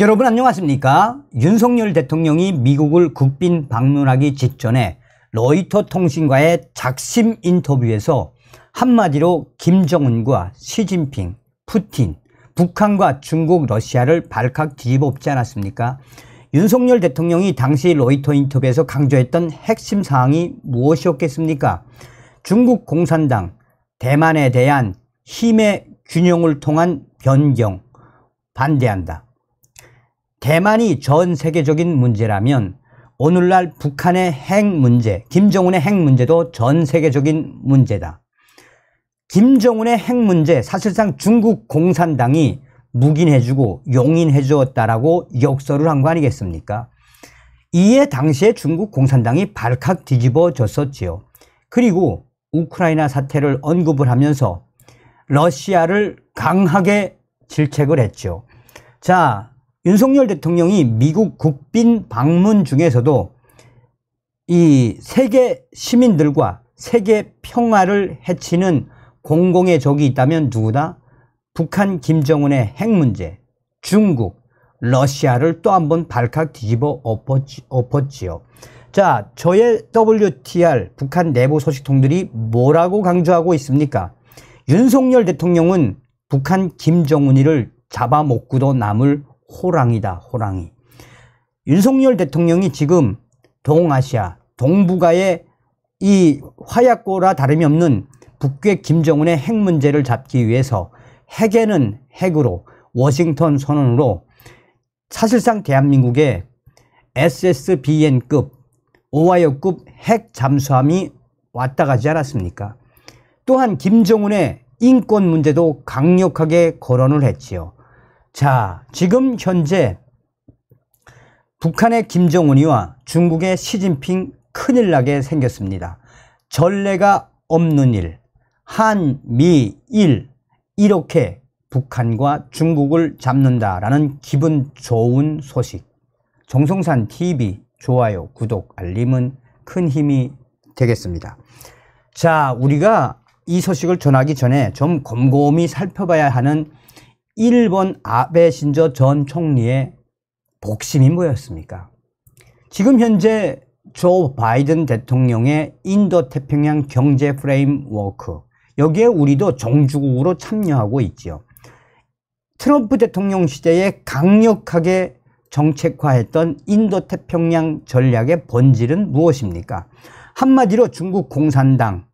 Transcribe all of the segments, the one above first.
여러분 안녕하십니까? 윤석열 대통령이 미국을 국빈 방문하기 직전에 로이터 통신과의 작심 인터뷰에서 한마디로 김정은과 시진핑, 푸틴, 북한과 중국, 러시아를 발칵 뒤집어엎지 않았습니까? 윤석열 대통령이 당시 로이터 인터뷰에서 강조했던 핵심 사항이 무엇이었겠습니까? 중국 공산당, 대만에 대한 힘의 균형을 통한 변경, 반대한다. 대만이 전 세계적인 문제라면 오늘날 북한의 핵 문제, 김정은의 핵 문제도 전 세계적인 문제다. 김정은의 핵 문제, 사실상 중국 공산당이 묵인해주고 용인해주었다라고 역설을 한 거 아니겠습니까? 이에 당시에 중국 공산당이 발칵 뒤집어졌었지요. 그리고 우크라이나 사태를 언급을 하면서 러시아를 강하게 질책을 했죠. 자, 윤석열 대통령이 미국 국빈 방문 중에서도 이 세계 시민들과 세계 평화를 해치는 공공의 적이 있다면 누구다? 북한 김정은의 핵 문제, 중국, 러시아를 또 한 번 발칵 뒤집어 엎었지, 엎었지요. 자, 저의 WTR 북한 내부 소식통들이 뭐라고 강조하고 있습니까? 윤석열 대통령은 북한 김정은이를 잡아먹고도 남을 호랑이다, 호랑이. 윤석열 대통령이 지금 동아시아, 동북아의 이 화약고라 다름이 없는 북괴 김정은의 핵 문제를 잡기 위해서 핵에는 핵으로 워싱턴 선언으로 사실상 대한민국에 SSBN급 오하여급 핵 잠수함이 왔다 가지 않았습니까? 또한 김정은의 인권 문제도 강력하게 거론을 했지요. 자, 지금 현재 북한의 김정은이와 중국의 시진핑 큰일 나게 생겼습니다. 전례가 없는 일, 한, 미, 일 이렇게 북한과 중국을 잡는다라는 기분 좋은 소식. 정성산 TV 좋아요, 구독, 알림은 큰 힘이 되겠습니다. 자, 우리가 이 소식을 전하기 전에 좀 곰곰이 살펴봐야 하는 일본 아베 신조 전 총리의 복심이 뭐였습니까? 지금 현재 조 바이든 대통령의 인도 태평양 경제 프레임워크 여기에 우리도 종주국으로 참여하고 있지요. 트럼프 대통령 시대에 강력하게 정책화했던 인도 태평양 전략의 본질은 무엇입니까? 한마디로 중국 공산당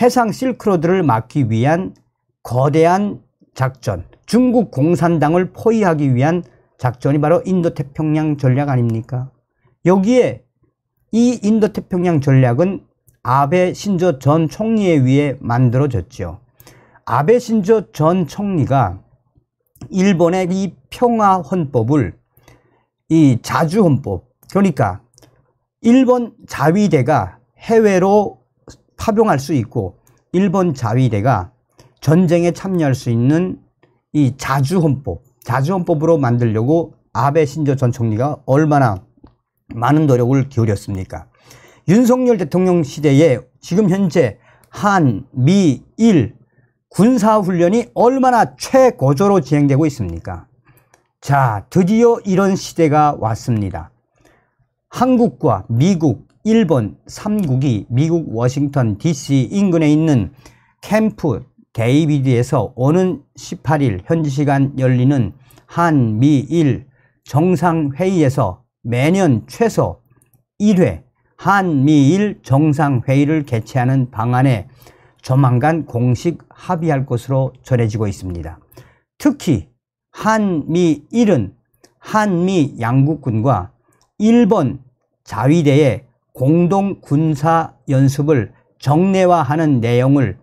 해상 실크로드를 막기 위한 거대한 작전 중국 공산당을 포위하기 위한 작전이 바로 인도태평양 전략 아닙니까? 여기에 이 인도태평양 전략은 아베 신조 전 총리에 의해 만들어졌죠. 아베 신조 전 총리가 일본의 이 평화 헌법을 이 자주 헌법 그러니까 일본 자위대가 해외로 파병할 수 있고 일본 자위대가 전쟁에 참여할 수 있는 이 자주헌법, 자주헌법으로 만들려고 아베 신조 전 총리가 얼마나 많은 노력을 기울였습니까? 윤석열 대통령 시대에 지금 현재 한, 미, 일 군사훈련이 얼마나 최고조로 진행되고 있습니까? 자, 드디어 이런 시대가 왔습니다. 한국과 미국, 일본 3국이 미국 워싱턴 DC 인근에 있는 캠프 데이비드에서 오는 18일 현지 시간 열리는 한미일 정상회의에서 매년 최소 1회 한미일 정상회의를 개최하는 방안에 조만간 공식 합의할 것으로 전해지고 있습니다. 특히 한미일은 한미 양국군과 일본 자위대의 공동 군사 연습을 정례화하는 내용을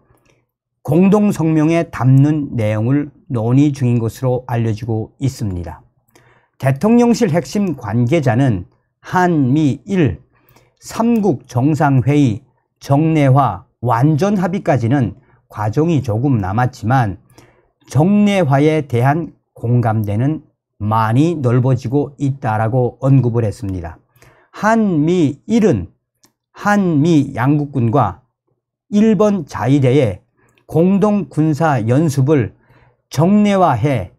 공동성명에 담는 내용을 논의 중인 것으로 알려지고 있습니다. 대통령실 핵심 관계자는 한미일 3국 정상회의 정례화 완전 합의까지는 과정이 조금 남았지만 정례화에 대한 공감대는 많이 넓어지고 있다라고 언급을 했습니다. 한미일은 한미 양국군과 일본 자위대의 공동 군사 연습을 정례화해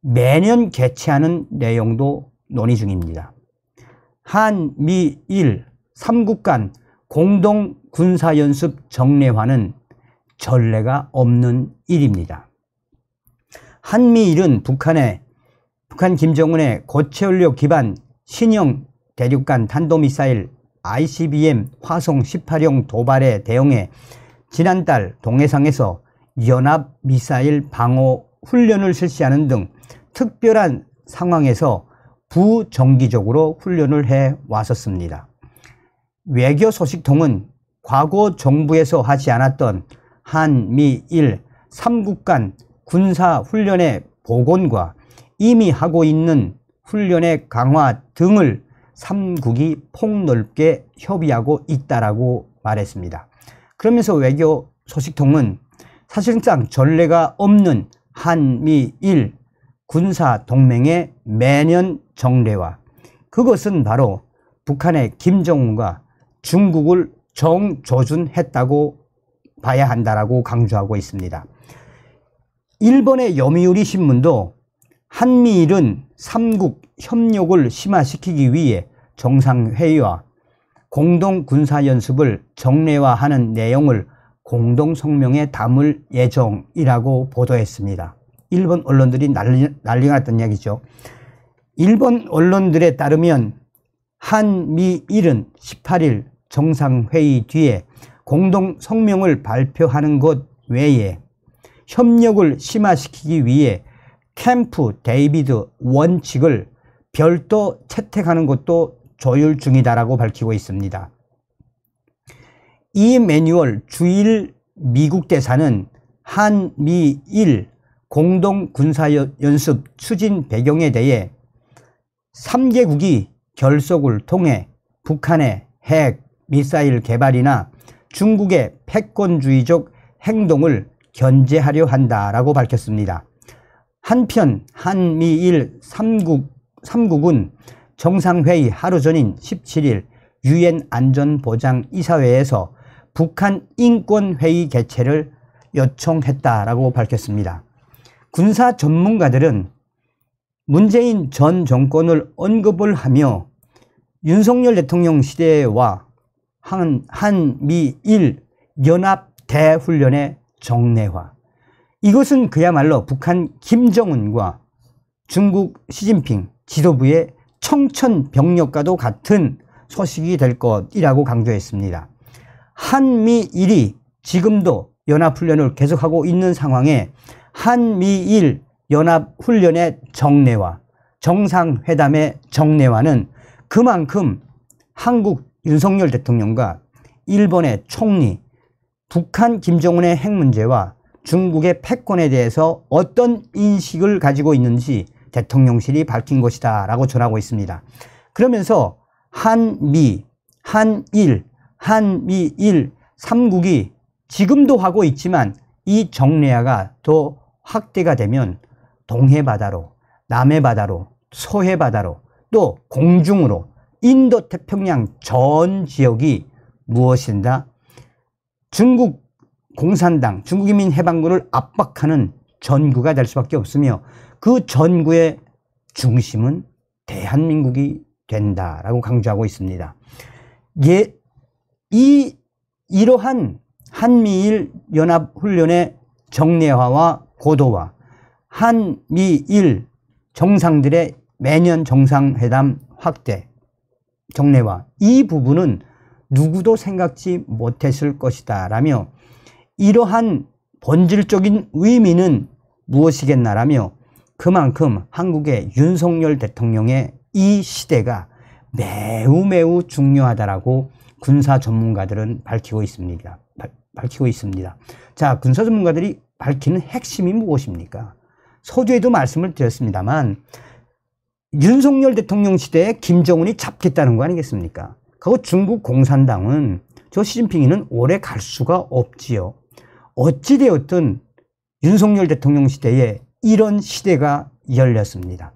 매년 개최하는 내용도 논의 중입니다. 한미일 3국 간 공동 군사 연습 정례화는 전례가 없는 일입니다. 한미일은 북한의 북한 김정은의 고체연료 기반 신형 대륙간 탄도미사일 ICBM 화성 18형 도발에 대응해 지난달 동해상에서 연합 미사일 방어 훈련을 실시하는 등 특별한 상황에서 부정기적으로 훈련을 해 왔었습니다. 외교 소식통은 과거 정부에서 하지 않았던 한미일 3국 간 군사훈련의 복원과 이미 하고 있는 훈련의 강화 등을 3국이 폭넓게 협의하고 있다라고 말했습니다. 그러면서 외교 소식통은 사실상 전례가 없는 한미일 군사 동맹의 매년 정례와 그것은 바로 북한의 김정은과 중국을 정조준했다고 봐야 한다라고 강조하고 있습니다. 일본의 여미우리 신문도 한미일은 삼국 협력을 심화시키기 위해 정상회의와 공동 군사 연습을 정례화하는 내용을 공동 성명에 담을 예정이라고 보도했습니다. 일본 언론들이 난리, 난리가 났던 이야기죠. 일본 언론들에 따르면 한미일은 18일 정상회의 뒤에 공동 성명을 발표하는 것 외에 협력을 심화시키기 위해 캠프 데이비드 원칙을 별도 채택하는 것도 조율 중이다라고 밝히고 있습니다. 이 매뉴얼 주일 미국 대사는 한미일 공동 군사연습 추진 배경에 대해 3개국이 결속을 통해 북한의 핵, 미사일 개발이나 중국의 패권주의적 행동을 견제하려 한다라고 밝혔습니다. 한편 한미일 3국, 3국은 정상회의 하루 전인 17일 유엔 안전보장이사회에서 북한 인권회의 개최를 요청했다라고 밝혔습니다. 군사 전문가들은 문재인 전 정권을 언급을 하며 윤석열 대통령 시대와 한, 한미일 연합 대훈련의 정례화 이것은 그야말로 북한 김정은과 중국 시진핑 지도부의 청천병력과도 같은 소식이 될 것이라고 강조했습니다. 한미일이 지금도 연합훈련을 계속하고 있는 상황에 한미일 연합훈련의 정례화, 정상회담의 정례화는 그만큼 한국 윤석열 대통령과 일본의 총리, 북한 김정은의 핵 문제와 중국의 패권에 대해서 어떤 인식을 가지고 있는지 대통령실이 밝힌 것이다 라고 전하고 있습니다. 그러면서 한미, 한일, 한미일 3국이 지금도 하고 있지만 이 정례화가 더 확대가 되면 동해바다로, 남해바다로, 서해바다로 또 공중으로 인도 태평양 전 지역이 무엇인다? 중국 공산당, 중국인민해방군을 압박하는 전구가 될 수밖에 없으며 그 전구의 중심은 대한민국이 된다라고 강조하고 있습니다. 예, 이 이러한 한미일 연합 훈련의 정례화와 고도화, 한미일 정상들의 매년 정상회담 확대, 정례화 이 부분은 누구도 생각지 못했을 것이다 라며 이러한 본질적인 의미는 무엇이겠나라며 그만큼 한국의 윤석열 대통령의 이 시대가 매우 매우 중요하다라고 군사 전문가들은 밝히고 있습니다. 밝히고 있습니다. 자, 군사 전문가들이 밝히는 핵심이 무엇입니까? 서두에도 말씀을 드렸습니다만 윤석열 대통령 시대에 김정은이 잡겠다는 거 아니겠습니까? 그리고 중국 공산당은 저 시진핑이는 오래 갈 수가 없지요. 어찌되었든 윤석열 대통령 시대에 이런 시대가 열렸습니다.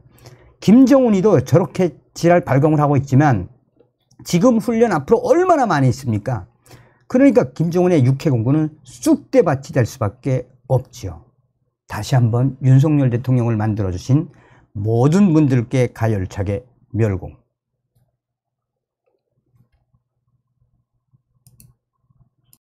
김정은이도 저렇게 지랄 발광을 하고 있지만 지금 훈련 앞으로 얼마나 많이 있습니까? 그러니까 김정은의 육해공군은 쑥대밭이 될 수밖에 없지요. 다시 한번 윤석열 대통령을 만들어주신 모든 분들께 가열차게 멸공.